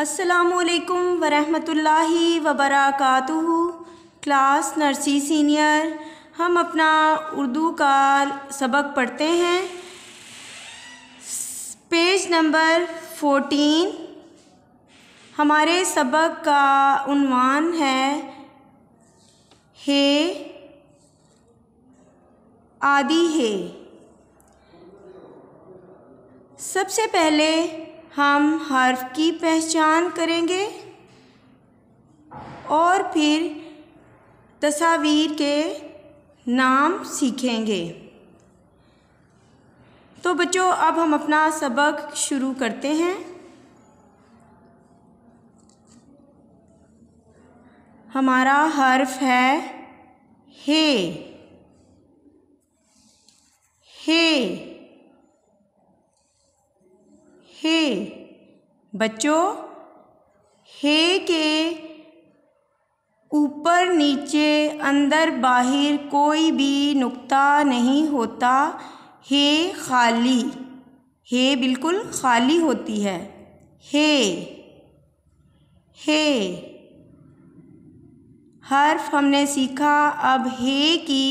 असलकम वरहमतुल्लाह वबरकत क्लास नर्सी सीनियर हम अपना उर्दू का सबक पढ़ते हैं पेज नंबर फोटीन हमारे सबक का उनवान है हे आदि है सबसे पहले हम हर्फ की पहचान करेंगे और फिर तस्वीर के नाम सीखेंगे तो बच्चों अब हम अपना सबक शुरू करते हैं हमारा हर्फ है हे हे हे बच्चों हे के ऊपर नीचे अंदर बाहर कोई भी नुक्ता नहीं होता हे खाली हे बिल्कुल खाली होती है हे हे हर्फ हमने सीखा अब हे की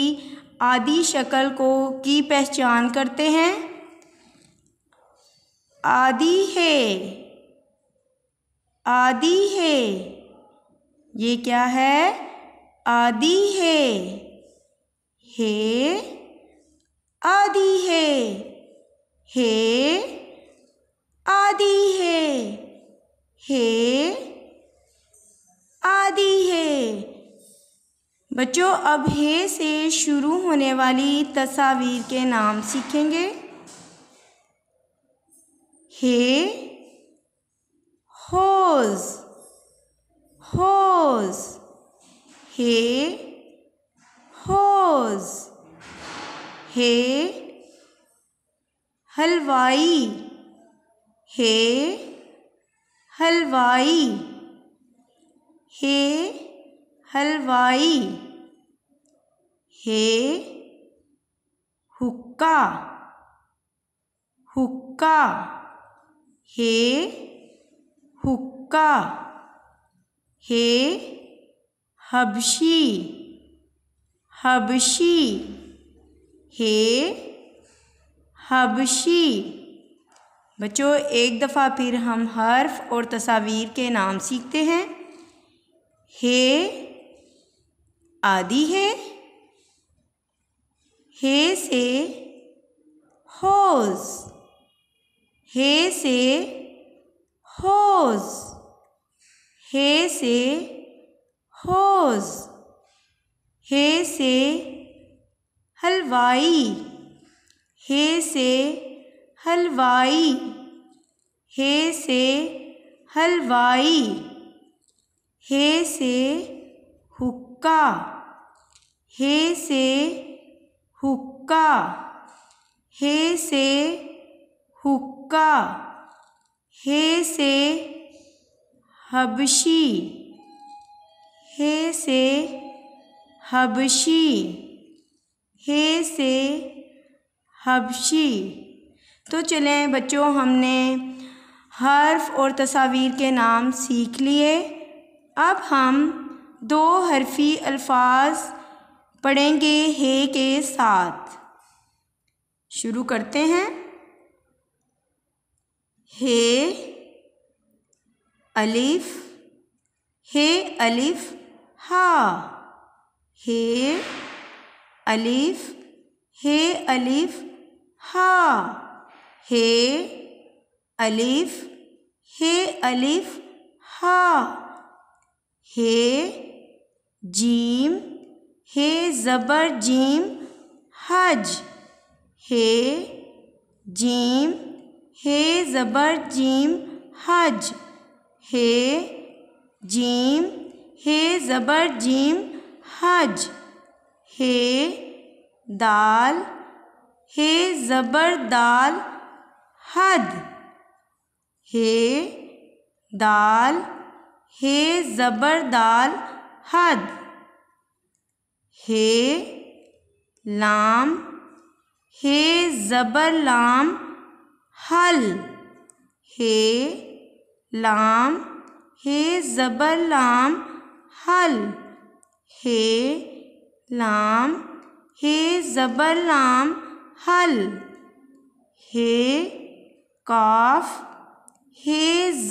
आदि शक्ल को की पहचान करते हैं आदि है आदि है ये क्या है आदि है हे आदि है हे आदि है हे आदि है बच्चों अब हे से शुरू होने वाली तस्वीर के नाम सीखेंगे हे hose hose हे hose हे हलवाई हे हलवाई हे हलवाई हे हुक्का हुक्का हे हुक्का हे हबशी हबशी हे हबशी बच्चों एक दफ़ा फिर हम हर्फ और तस्वीर के नाम सीखते हैं हे आदि है हे से होज़ हे से होज हे से होज हे से हलवाई हे से हलवाई हे से हलवाई हे से हुक्का हे से हुक्का हे से हुक्का हे से हबशी हे से हबशी हे से हबशी तो चलें बच्चों हमने हर्फ और तस्वीर के नाम सीख लिए अब हम दो हरफी अल्फाज पढ़ेंगे हे के साथ शुरू करते हैं हे अलिफ हे अलिफ हा हे अलिफ हे अलिफ हा हे अलिफ हे अलिफ हा हे जीम हे ज़बर जीम हज हे जीम हे ज़बर जीम हज हे जीम हे ज़बर जीम हज हे दाल हे ज़बर दाल हद हे दाल हे ज़बर दाल हद हे लाम हे ज़बर लाम हल हे लाम हे ज़बर लाम हल हे लाम हे ज़बर लाम हल हे काफ हे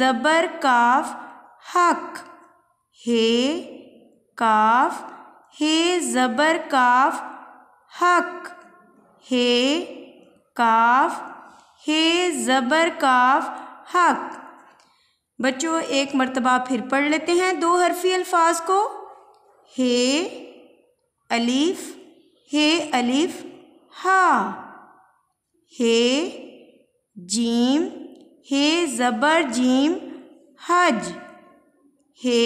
ज़बर काफ हक हे काफ हे ज़बर काफ हक हे काफ हे ज़बर काफ हक बच्चों एक मरतबा फिर पढ़ लेते हैं दो हरफी अल्फाज को हे अलीफ हे अलीफ हा हे जीम हे ज़बर जीम हज हे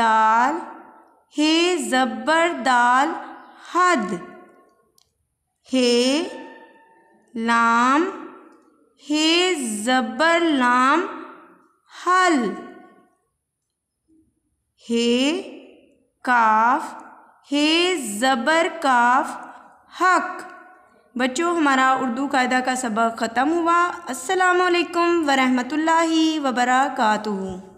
दाल हे ज़बर दाल हद हे लाम हे ज़बर लाम हल हे काफ हे ज़बर काफ हक बच्चों हमारा उर्दू कायदा का सबक ख़त्म हुआ अस्सलाम वालेकुम वरहमतुल्लाहि वबरकatuh